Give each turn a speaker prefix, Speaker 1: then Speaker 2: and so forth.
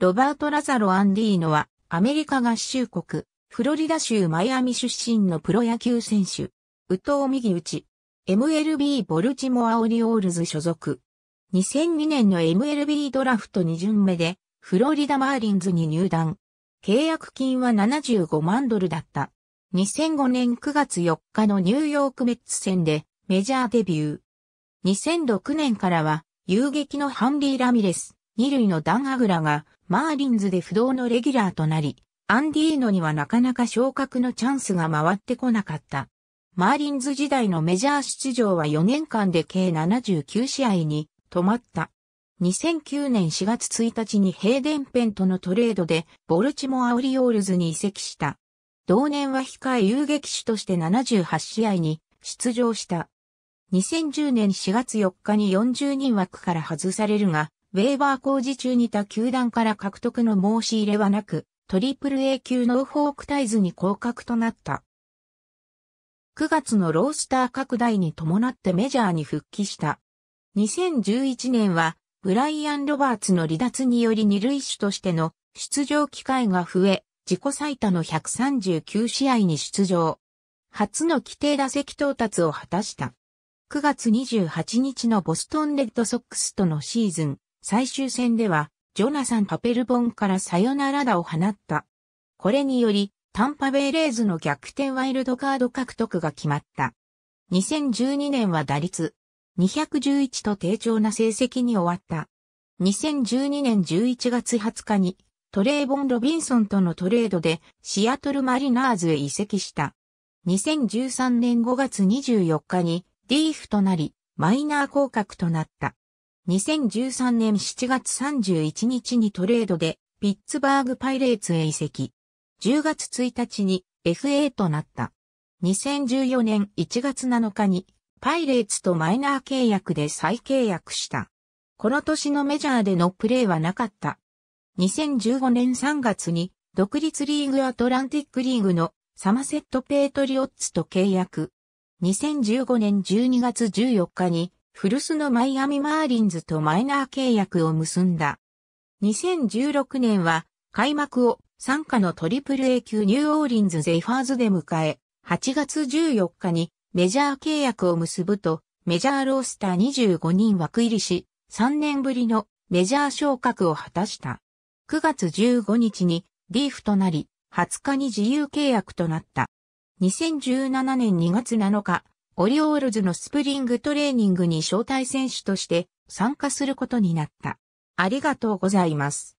Speaker 1: ロバート・ラザロ・アンディーノは、アメリカ合衆国、フロリダ州マイアミ出身のプロ野球選手、宇藤右内、MLB ボルチモアオリオールズ所属。2002年の MLB ドラフト2巡目で、フロリダマーリンズに入団。契約金は75万ドルだった。2005年9月4日のニューヨークメッツ戦でメジャーデビュー。2006年からは、遊撃のハンディ・ラミレス、二塁のダン・アグラがマーリンズで不動のレギュラーとなり、アンディーノにはなかなか昇格のチャンスが回ってこなかった。マーリンズ時代のメジャー出場は4年間で計79試合に止まった。2009年4月1日にヘイデンペンとのトレードでボルチモア・オリオールズに移籍した。同年は控え遊撃手として78試合に出場した。2010年4月4日に40人枠から外されるが、ウェーバー工事中に他球団から獲得の申し入れはなく、トリプル A 級ノーフォークタイズに降格となった。9月のロースター拡大に伴ってメジャーに復帰した。2011年は、ブライアン・ロバーツの離脱により二塁手としての出場機会が増え、自己最多の139試合に出場。初の規定打席到達を果たした。9月28日のボストンレッドソックスとのシーズン、最終戦では、ジョナサン・パペルボンからサヨナラ打を放った。これにより、タンパベイレーズの逆転ワイルドカード獲得が決まった。2012年は打率211と低調な成績に終わった。2012年11月20日にトレーボン・ロビンソンとのトレードでシアトル・マリナーズへ移籍した。2013年5月24日にリーフとなりマイナー降格となった。2013年7月31日にトレードでピッツバーグパイレーツへ移籍。10月1日に FA となった。2014年1月7日にパイレーツとマイナー契約で再契約した。この年のメジャーでのプレーはなかった。2015年3月に独立リーグアトランティックリーグのサマセット・ペートリオッツと契約。2015年12月14日に古巣のマイアミマーリンズとマイナー契約を結んだ。2016年は開幕を参加のトリプル A 級ニューオーリンズゼイファーズで迎え、8月14日にメジャー契約を結ぶと、メジャーロースター25人枠入りし、3年ぶりのメジャー昇格を果たした。9月15日にリーフとなり、20日に自由契約となった。2017年2月7日、オリオールズのスプリングトレーニングに招待選手として参加することになった。ありがとうございます。